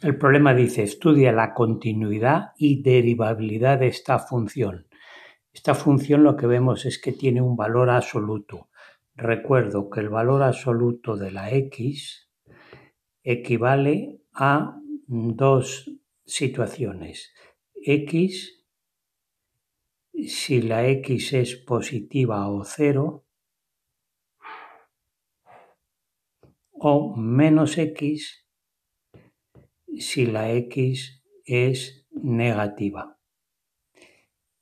El problema dice, estudia la continuidad y derivabilidad de esta función. Esta función lo que vemos es que tiene un valor absoluto. Recuerdo que el valor absoluto de la x equivale a dos situaciones. x, si la x es positiva o cero, o menos x si la X es negativa.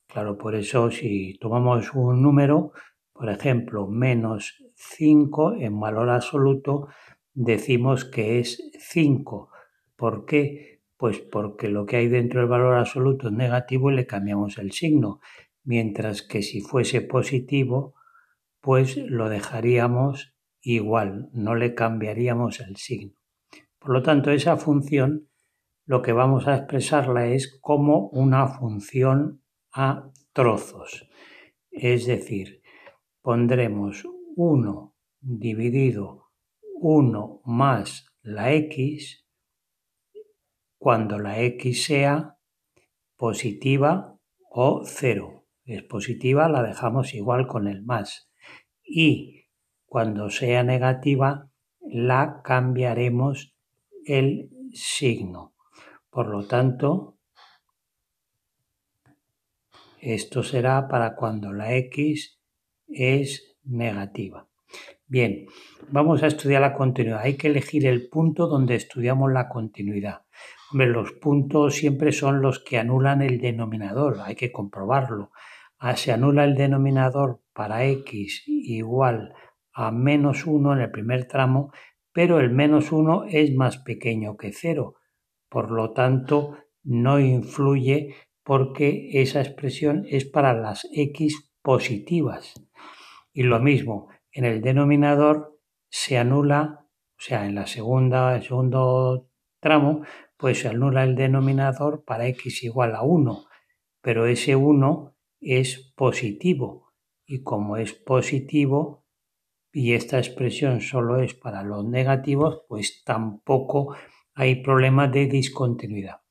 Claro, por eso si tomamos un número, por ejemplo, menos 5 en valor absoluto, decimos que es 5. ¿Por qué? Pues porque lo que hay dentro del valor absoluto es negativo y le cambiamos el signo, mientras que si fuese positivo, pues lo dejaríamos igual, no le cambiaríamos el signo. Por lo tanto, esa función lo que vamos a expresarla es como una función a trozos. Es decir, pondremos 1 dividido 1 más la x cuando la x sea positiva o 0. Es positiva, la dejamos igual con el más. Y cuando sea negativa, la cambiaremos el signo. Por lo tanto, esto será para cuando la X es negativa. Bien, vamos a estudiar la continuidad. Hay que elegir el punto donde estudiamos la continuidad. los puntos siempre son los que anulan el denominador, hay que comprobarlo. Ah, se anula el denominador para x igual a menos 1 en el primer tramo, pero el menos 1 es más pequeño que 0. Por lo tanto, no influye porque esa expresión es para las x positivas. Y lo mismo, en el denominador se anula, o sea, en la segunda, el segundo tramo, pues se anula el denominador para x igual a 1, pero ese 1 es positivo y como es positivo, y esta expresión solo es para los negativos, pues tampoco hay problema de discontinuidad.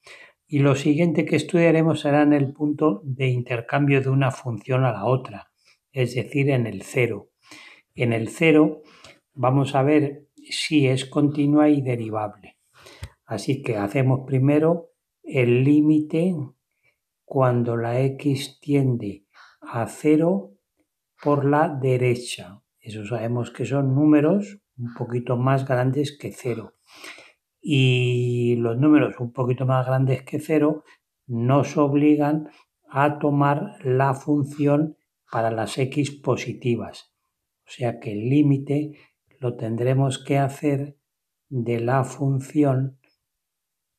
Y lo siguiente que estudiaremos será en el punto de intercambio de una función a la otra, es decir, en el cero. En el cero vamos a ver si es continua y derivable. Así que hacemos primero el límite cuando la x tiende a cero por la derecha. Eso sabemos que son números un poquito más grandes que cero. Y los números un poquito más grandes que cero nos obligan a tomar la función para las x positivas. O sea que el límite lo tendremos que hacer de la función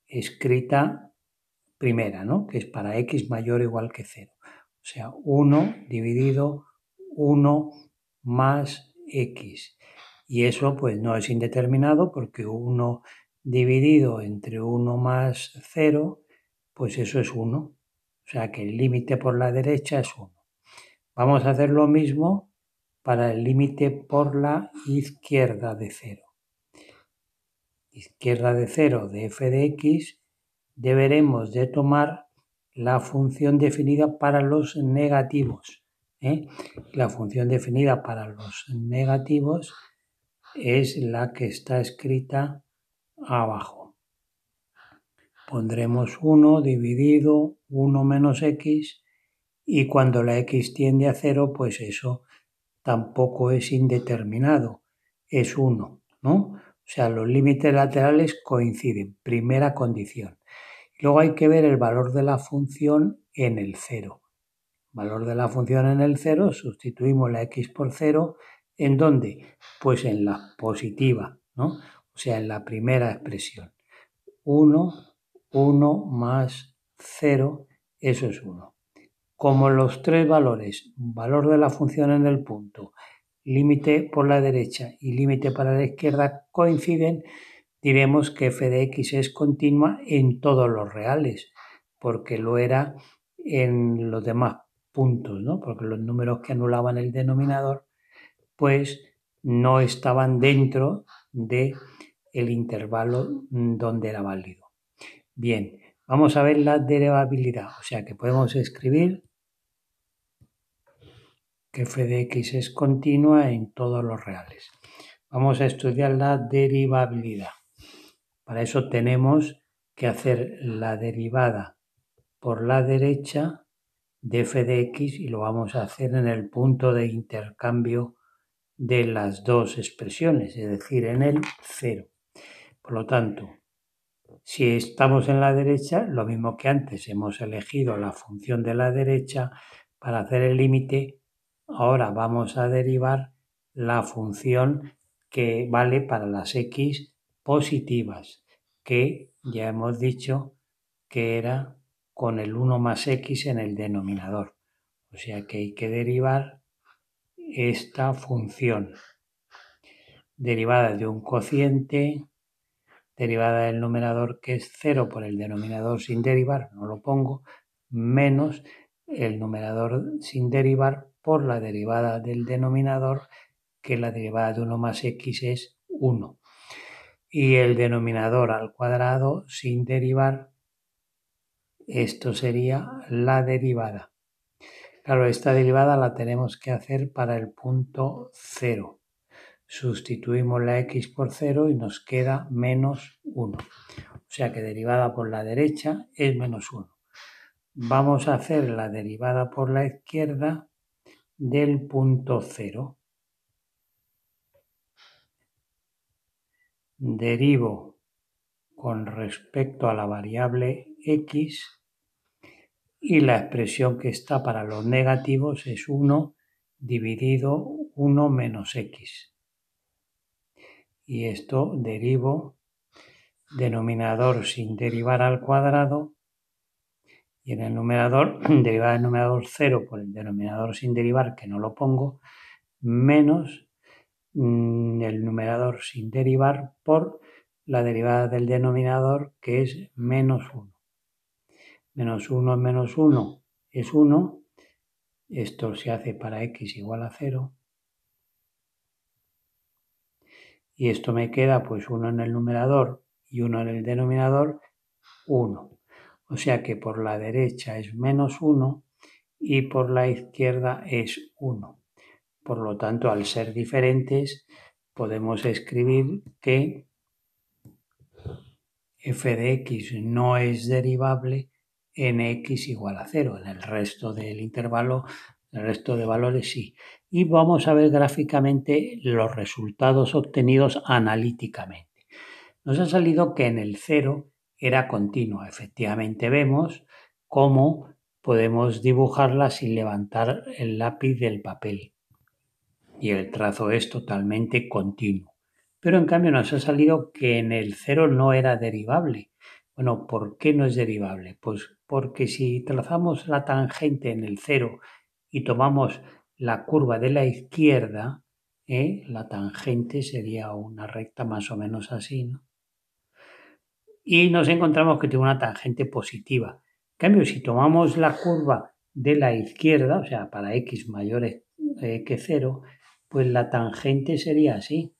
escrita primera, ¿no? que es para x mayor o igual que cero. O sea, 1 dividido 1 más x. Y eso pues no es indeterminado porque 1 dividido entre 1 más 0, pues eso es 1. O sea que el límite por la derecha es 1. Vamos a hacer lo mismo para el límite por la izquierda de 0. Izquierda de 0 de f de x deberemos de tomar la función definida para los negativos. ¿eh? La función definida para los negativos es la que está escrita abajo. Pondremos 1 dividido 1 menos x y cuando la x tiende a 0, pues eso tampoco es indeterminado, es 1, ¿no? O sea, los límites laterales coinciden, primera condición. Luego hay que ver el valor de la función en el 0 valor de la función en el 0, sustituimos la x por 0, ¿en dónde? Pues en la positiva, ¿no? O sea, en la primera expresión. 1, 1 más 0, eso es 1. Como los tres valores, valor de la función en el punto, límite por la derecha y límite para la izquierda coinciden, diremos que f de x es continua en todos los reales, porque lo era en los demás puntos, ¿no? porque los números que anulaban el denominador pues no estaban dentro de el intervalo donde era válido. Bien, vamos a ver la derivabilidad, o sea que podemos escribir que f de x es continua en todos los reales. Vamos a estudiar la derivabilidad. Para eso tenemos que hacer la derivada por la derecha de f de x y lo vamos a hacer en el punto de intercambio de las dos expresiones, es decir, en el 0. Por lo tanto, si estamos en la derecha, lo mismo que antes, hemos elegido la función de la derecha para hacer el límite, ahora vamos a derivar la función que vale para las x positivas, que ya hemos dicho que era con el 1 más x en el denominador. O sea que hay que derivar esta función derivada de un cociente, derivada del numerador que es 0 por el denominador sin derivar, no lo pongo, menos el numerador sin derivar por la derivada del denominador, que la derivada de 1 más x es 1. Y el denominador al cuadrado sin derivar esto sería la derivada. Claro, esta derivada la tenemos que hacer para el punto 0. Sustituimos la x por 0 y nos queda menos 1. O sea que derivada por la derecha es menos 1. Vamos a hacer la derivada por la izquierda del punto 0. Derivo con respecto a la variable x y la expresión que está para los negativos es 1 dividido 1 menos x. Y esto derivo denominador sin derivar al cuadrado y en el numerador derivada del numerador 0 por el denominador sin derivar que no lo pongo menos mm, el numerador sin derivar por la derivada del denominador que es menos 1 menos 1 menos 1 es 1, esto se hace para x igual a 0, y esto me queda pues 1 en el numerador y 1 en el denominador, 1. O sea que por la derecha es menos 1 y por la izquierda es 1. Por lo tanto, al ser diferentes, podemos escribir que f de x no es derivable nx igual a 0. En el resto del intervalo, el resto de valores sí. Y vamos a ver gráficamente los resultados obtenidos analíticamente. Nos ha salido que en el 0 era continua. Efectivamente vemos cómo podemos dibujarla sin levantar el lápiz del papel. Y el trazo es totalmente continuo. Pero en cambio nos ha salido que en el cero no era derivable. Bueno, ¿por qué no es derivable? Pues porque si trazamos la tangente en el cero y tomamos la curva de la izquierda, ¿eh? la tangente sería una recta más o menos así, ¿no? Y nos encontramos que tiene una tangente positiva. En cambio, si tomamos la curva de la izquierda, o sea, para x mayor e, eh, que 0, pues la tangente sería así.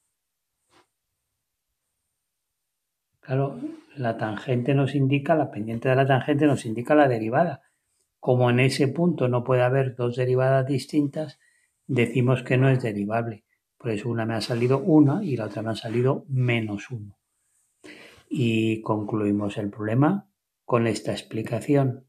Claro, la tangente nos indica, la pendiente de la tangente nos indica la derivada. Como en ese punto no puede haber dos derivadas distintas, decimos que no es derivable. Por eso una me ha salido una y la otra me ha salido menos uno. Y concluimos el problema con esta explicación.